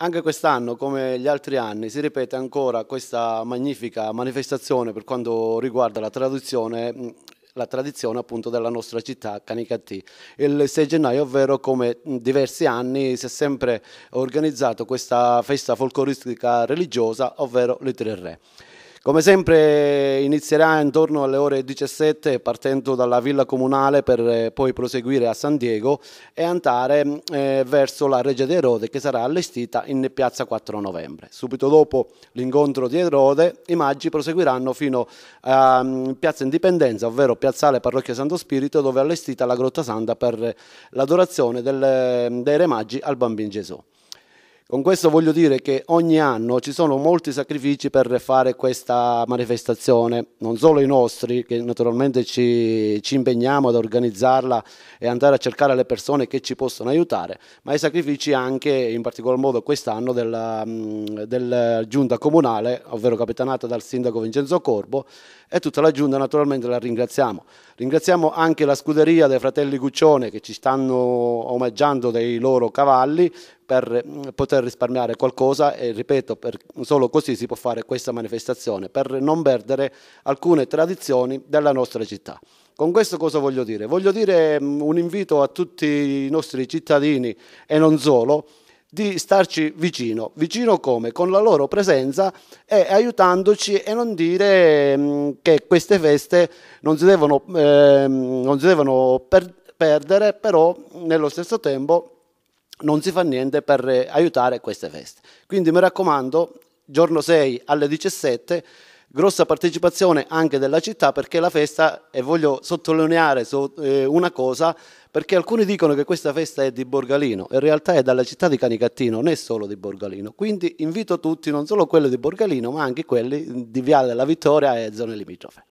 Anche quest'anno, come gli altri anni, si ripete ancora questa magnifica manifestazione per quanto riguarda la traduzione mm, la tradizione appunto della nostra città Canicattì. Il 6 gennaio, ovvero come diversi anni, si è sempre organizzato questa festa folcloristica religiosa, ovvero le Tre Re. Come sempre inizierà intorno alle ore 17 partendo dalla Villa Comunale per eh, poi proseguire a San Diego e andare eh, verso la Regia di Erode che sarà allestita in piazza 4 novembre. Subito dopo l'incontro di Erode i maggi proseguiranno fino a um, Piazza Indipendenza, ovvero Piazzale Parrocchia Santo Spirito dove è allestita la Grotta Santa per l'adorazione eh, dei Re Maggi al Bambino Gesù. Con questo voglio dire che ogni anno ci sono molti sacrifici per fare questa manifestazione, non solo i nostri, che naturalmente ci, ci, impegniamo ad organizzarla e andare a cercare le persone che ci possono aiutare, ma i sacrifici anche, in particolar modo quest'anno, della, della giunta comunale, ovvero capitanata dal sindaco Vincenzo Corbo, e tutta la giunta naturalmente la ringraziamo. Ringraziamo anche la scuderia dei fratelli Guccione che ci stanno omaggiando dei loro cavalli, per mm, poter risparmiare qualcosa e ripeto, per, solo così si può fare questa manifestazione, per non perdere alcune tradizioni della nostra città. Con questo cosa voglio dire? Voglio dire mm, un invito a tutti i nostri cittadini e non solo di starci vicino, vicino come? Con la loro presenza e aiutandoci e non dire mm, che queste feste non si devono, eh, non si devono per perdere, però nello stesso tempo non si fa niente per eh, aiutare queste feste. Quindi mi raccomando, giorno 6 alle 17, grossa partecipazione anche della città perché la festa, e voglio sottolineare eh, una cosa, perché alcuni dicono che questa festa è di Borgalino, in realtà è dalla città di Canicattino, non è solo di Borgalino. Quindi invito tutti, non solo quelli di Borgalino, ma anche quelli di Viale della Vittoria e zone limitrofe.